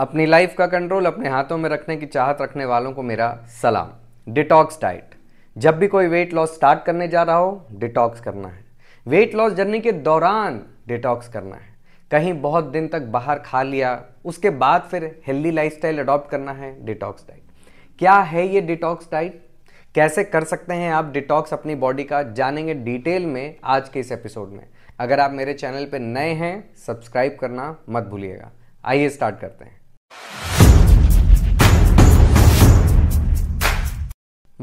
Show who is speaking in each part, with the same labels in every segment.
Speaker 1: अपनी लाइफ का कंट्रोल अपने हाथों में रखने की चाहत रखने वालों को मेरा सलाम डिटॉक्स डाइट जब भी कोई वेट लॉस स्टार्ट करने जा रहा हो डिटॉक्स करना है वेट लॉस जर्नी के दौरान डिटॉक्स करना है कहीं बहुत दिन तक बाहर खा लिया उसके बाद फिर हेल्दी लाइफ स्टाइल अडॉप्ट करना है डिटॉक्स डाइट क्या है ये डिटॉक्स डाइट कैसे कर सकते हैं आप डिटॉक्स अपनी बॉडी का जानेंगे डिटेल में आज के इस एपिसोड में अगर आप मेरे चैनल पर नए हैं सब्सक्राइब करना मत भूलिएगा आइए स्टार्ट करते हैं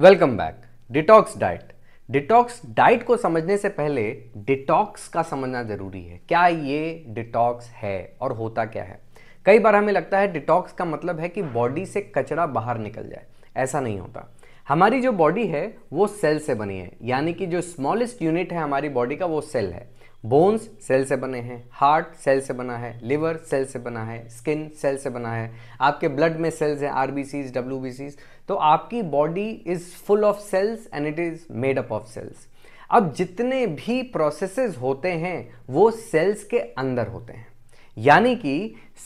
Speaker 1: welcome back detox diet detox diet को समझने से पहले डिटॉक्स का समझना ज़रूरी है क्या ये डिटॉक्स है और होता क्या है कई बार हमें लगता है डिटॉक्स का मतलब है कि बॉडी से कचरा बाहर निकल जाए ऐसा नहीं होता हमारी जो बॉडी है वो सेल से बनी है यानी कि जो स्मॉलेस्ट यूनिट है हमारी बॉडी का वो सेल है बोन्स सेल से बने हैं हार्ट सेल से बना है लिवर सेल से बना है स्किन सेल से बना है आपके ब्लड में सेल्स हैं R B Cs W B Cs तो आपकी body is full of cells and it is made up of cells अब जितने भी प्रोसेसेस होते हैं वो सेल्स के अंदर होते हैं यानी कि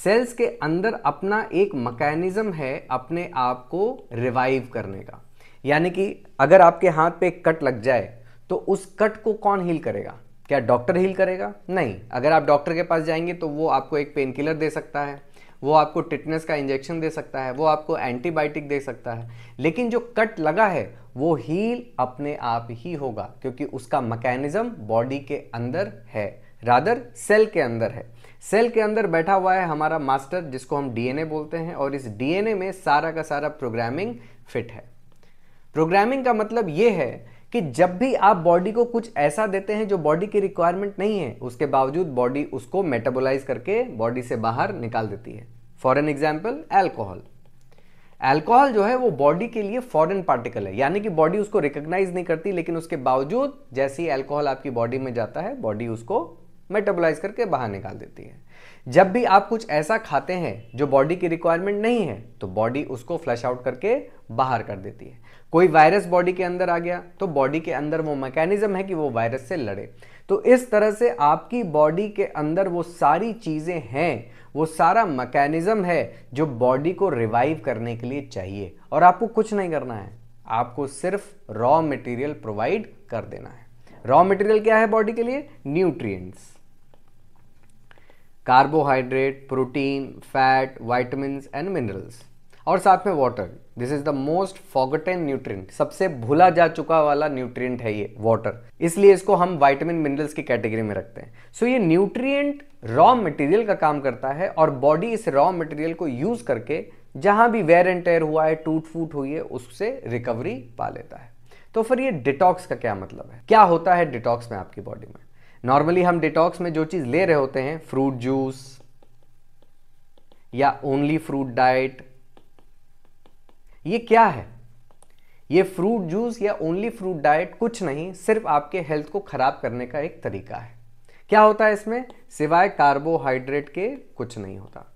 Speaker 1: सेल्स के अंदर अपना एक मकैनिज़्म है अपने आप को रिवाइव करने का यानी कि अगर आपके हाथ पे एक कट लग जाए तो उस कट को कौन हील करेगा क्या डॉक्टर हील करेगा नहीं अगर आप डॉक्टर के पास जाएंगे तो वो आपको एक पेन किलर दे सकता है वो आपको टिटनेस का इंजेक्शन दे सकता है वो आपको एंटीबायोटिक दे सकता है लेकिन जो कट लगा है वो हील अपने आप ही होगा क्योंकि उसका मैकेनिज्म बॉडी के अंदर है रादर सेल के अंदर है सेल के अंदर बैठा हुआ है हमारा मास्टर जिसको हम डीएनए बोलते हैं और इस डीएनए में सारा का सारा प्रोग्रामिंग फिट है प्रोग्रामिंग का मतलब ये है कि जब भी आप बॉडी को कुछ ऐसा देते हैं जो बॉडी की रिक्वायरमेंट नहीं है उसके बावजूद बॉडी उसको मेटाबोलाइज करके बॉडी से बाहर निकाल देती है for an example alcohol alcohol जो है वो बॉडी के लिए फॉरेन पार्टिकल है यानी कि बॉडी उसको रिकग्नाइज नहीं करती लेकिन उसके बावजूद जैसे ही एल्कोहल आपकी बॉडी में जाता है बॉडी उसको मेटाबोलाइज करके बाहर निकाल देती है जब भी आप कुछ ऐसा खाते हैं जो बॉडी की रिक्वायरमेंट नहीं है तो बॉडी उसको फ्लैश आउट करके बाहर कर देती है कोई वायरस बॉडी के अंदर आ गया तो बॉडी के अंदर वो मैकेनिज्म है कि वो वायरस से लड़े तो इस तरह से आपकी बॉडी के अंदर वो सारी चीज़ें हैं वो सारा मैकेनिज्म है जो बॉडी को रिवाइव करने के लिए चाहिए और आपको कुछ नहीं करना है आपको सिर्फ रॉ मटेरियल प्रोवाइड कर देना है रॉ मटेरियल क्या है बॉडी के लिए nutrients carbohydrate protein fat vitamin and minerals और साथ में water this is the most forgotten nutrient सबसे भूला जा चुका वाला न्यूट्रिएंट है ये वाटर इसलिए इसको हम वाइटामिन मिनरल्स की कैटेगरी में रखते हैं सो so, ये न्यूट्रिएंट रॉ मटेरियल का काम करता है और बॉडी इस रॉ मटेरियल को यूज करके जहां भी वेयर एंड टेयर हुआ है टूट फूट हुई है उससे रिकवरी पा लेता है तो फिर ये डिटॉक्स का क्या मतलब है क्या होता है डिटॉक्स में आपकी बॉडी में नॉर्मली हम डिटॉक्स में जो चीज़ ले रहे होते हैं फ्रूट जूस या ओनली फ्रूट डाइट ये क्या है ये फ्रूट जूस या ओनली फ्रूट डाइट कुछ नहीं सिर्फ आपके हेल्थ को ख़राब करने का एक तरीका है क्या होता है इसमें सिवाय कार्बोहाइड्रेट के कुछ नहीं होता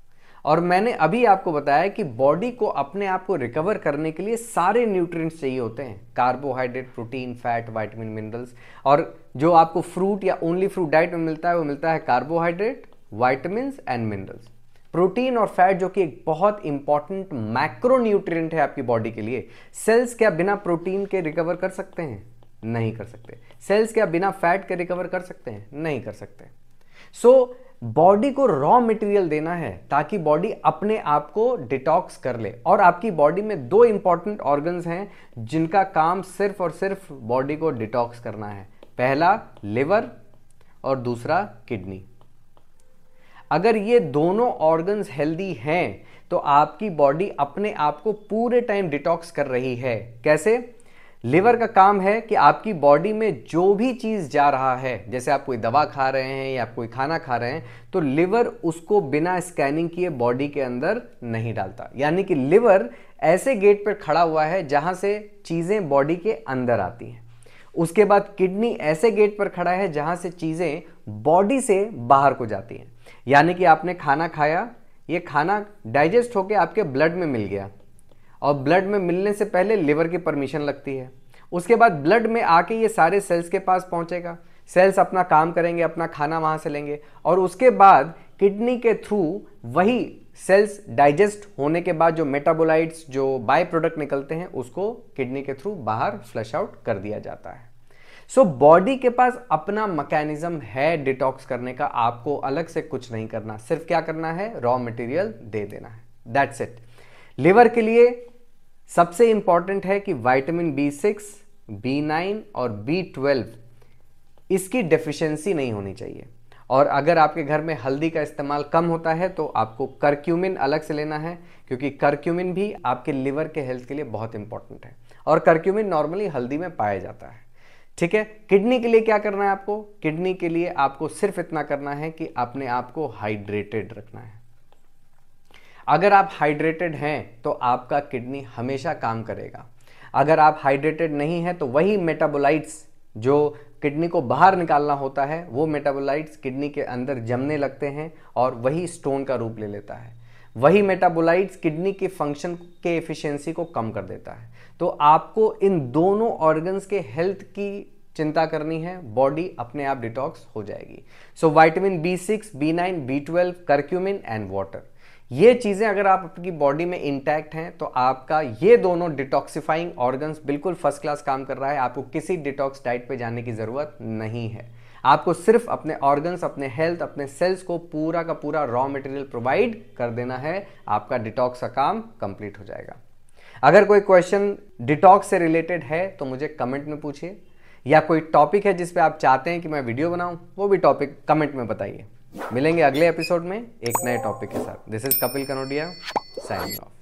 Speaker 1: और मैंने अभी आपको बताया कि बॉडी को अपने आप को रिकवर करने के लिए सारे न्यूट्रिएंट्स चाहिए होते हैं carbohydrate protein fat vitamin minerals और जो आपको फ्रूट या ओनली फ्रूट डाइट में मिलता है वो मिलता है carbohydrate vitamin and minerals protein और फैट जो कि एक बहुत इंपॉर्टेंट मैक्रो न्यूट्रिएंट है आपकी बॉडी के लिए सेल्स क्या बिना प्रोटीन के रिकवर कर सकते हैं नहीं कर सकते सेल्स क्या बिना फैट के रिकवर कर सकते हैं नहीं कर सकते सो so, बॉडी को रॉ मटेरियल देना है ताकि बॉडी अपने आप को डिटॉक्स कर ले और आपकी बॉडी में दो इंपॉर्टेंट ऑर्गन्स हैं जिनका काम सिर्फ और सिर्फ बॉडी को डिटॉक्स करना है पहला लिवर और दूसरा किडनी अगर ये दोनों ऑर्गन्स हेल्दी हैं तो आपकी बॉडी अपने आप को पूरे टाइम डिटॉक्स कर रही है कैसे लिवर का काम है कि आपकी बॉडी में जो भी चीज़ जा रहा है जैसे आप कोई दवा खा रहे हैं या आप कोई खाना खा रहे हैं तो लिवर उसको बिना स्कैनिंग किए बॉडी के अंदर नहीं डालता यानी कि लिवर ऐसे गेट पर खड़ा हुआ है जहाँ से चीज़ें बॉडी के अंदर आती हैं उसके बाद किडनी ऐसे गेट पर खड़ा है जहाँ से चीज़ें बॉडी से बाहर को जाती हैं यानी कि आपने खाना खाया ये खाना डाइजेस्ट होकर आपके ब्लड में मिल गया और ब्लड में मिलने से पहले लिवर की परमिशन लगती है उसके बाद ब्लड में आके ये सारे सेल्स के पास पहुंचेगा सेल्स अपना काम करेंगे अपना खाना वहां से लेंगे और उसके बाद किडनी के थ्रू वही सेल्स डाइजेस्ट होने के बाद जो मेटाबोलाइट्स जो बाय प्रोडक्ट निकलते हैं उसको किडनी के थ्रू बाहर फ्लश आउट कर दिया जाता है सो so, बॉडी के पास अपना मैकेनिज्म है डिटॉक्स करने का आपको अलग से कुछ नहीं करना सिर्फ क्या करना है रॉ मटेरियल दे देना है दैट्स इट लिवर के लिए सबसे इंपॉर्टेंट है कि vitamin B six B nine और बी ट्वेल्व इसकी डेफिशिएंसी नहीं होनी चाहिए और अगर आपके घर में हल्दी का इस्तेमाल कम होता है तो आपको करक्यूमिन अलग से लेना है क्योंकि करक्यूमिन भी आपके लिवर के हेल्थ के लिए बहुत इंपॉर्टेंट है और करक्यूमिन नॉर्मली हल्दी में पाया जाता है ठीक है किडनी के लिए क्या करना है आपको किडनी के लिए आपको सिर्फ इतना करना है कि अपने आप को हाइड्रेटेड रखना है अगर आप हाइड्रेटेड हैं तो आपका किडनी हमेशा काम करेगा अगर आप हाइड्रेटेड नहीं हैं तो वही मेटाबोलाइट्स जो किडनी को बाहर निकालना होता है वो मेटाबोलाइट्स किडनी के अंदर जमने लगते हैं और वही स्टोन का रूप ले लेता है वही मेटाबोलाइट्स किडनी के फंक्शन के एफिशिएंसी को कम कर देता है तो आपको इन दोनों ऑर्गन्स के हेल्थ की चिंता करनी है बॉडी अपने आप डिटॉक्स हो जाएगी so vitamin B six B nine B twelve curcumin and water ये चीज़ें अगर आप आपकी बॉडी में इंटैक्ट हैं तो आपका ये दोनों डिटॉक्सिफाइंग ऑर्गन्स बिल्कुल फर्स्ट क्लास काम कर रहा है आपको किसी डिटॉक्स डाइट पे जाने की ज़रूरत नहीं है आपको सिर्फ अपने ऑर्गन्स अपने हेल्थ अपने सेल्स को पूरा का पूरा रॉ मटेरियल प्रोवाइड कर देना है आपका डिटॉक्स का काम कंप्लीट हो जाएगा अगर कोई क्वेश्चन डिटॉक्स से रिलेटेड है तो मुझे कमेंट में पूछिए या कोई टॉपिक है जिस पे आप चाहते हैं कि मैं वीडियो बनाऊं वो भी टॉपिक कमेंट में बताइए मिलेंगे अगले एपिसोड में एक नए टॉपिक के साथ this is Kapil Kanodia sign of